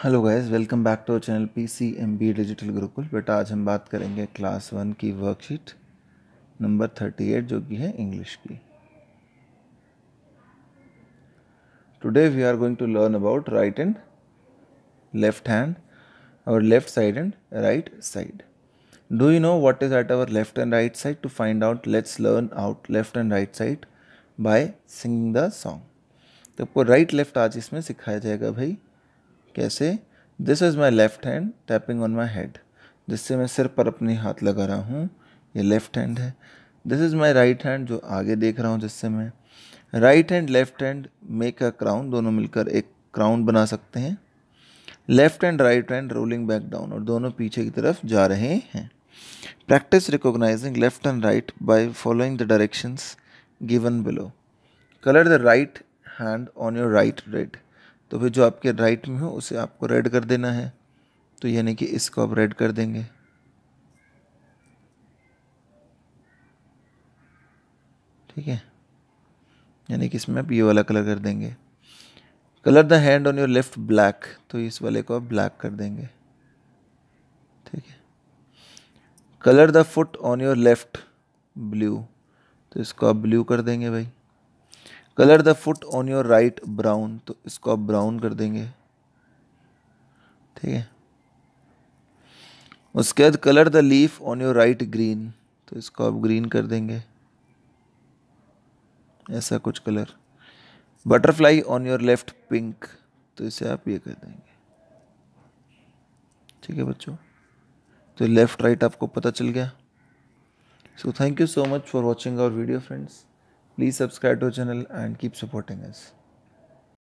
Hello guys welcome back to channel PCMB digital Gurukul बेटा आज हम बात करेंगे क्लास वन की वर्कशीट नंबर थर्टी एट जो कि है इंग्लिश की today we are going to learn about right and left hand और left side and right side do you know what is at our left and right side to find out let's learn out left and right side by singing the song तो आपको right left आज इसमें सिखाया जाएगा भाई कैसे this is my left hand tapping on my head जिससे मैं सिर पर अपने हाथ लगा रहा हूँ ये लेफ़्ट हैंड है this is my right hand जो आगे देख रहा हूँ जिससे मैं right hand left hand make a crown दोनों मिलकर एक क्राउन बना सकते हैं left hand right hand rolling back down और दोनों पीछे की तरफ जा रहे हैं practice recognizing left and right by following the directions given below colour the right hand on your right red तो फिर जो आपके राइट में हो उसे आपको रेड कर देना है तो यानी कि इसको आप रेड कर देंगे ठीक है यानी कि इसमें आप ये वाला कलर कर देंगे colour the hand on your left black तो इस वाले को आप ब्लैक कर देंगे ठीक है colour the foot on your left blue तो इसको आप ब्लू कर देंगे भाई colour the foot on your right brown तो इसको आप ब्राउन कर देंगे ठीक है उसके बाद colour the leaf on your right green तो इसको आप ग्रीन कर देंगे ऐसा कुछ colour butterfly on your left pink तो इसे आप ये कर देंगे ठीक है बच्चों तो लेफ़्ट राइट आपको पता चल गया so thank you so much for watching our video friends Please subscribe to our channel and keep supporting us.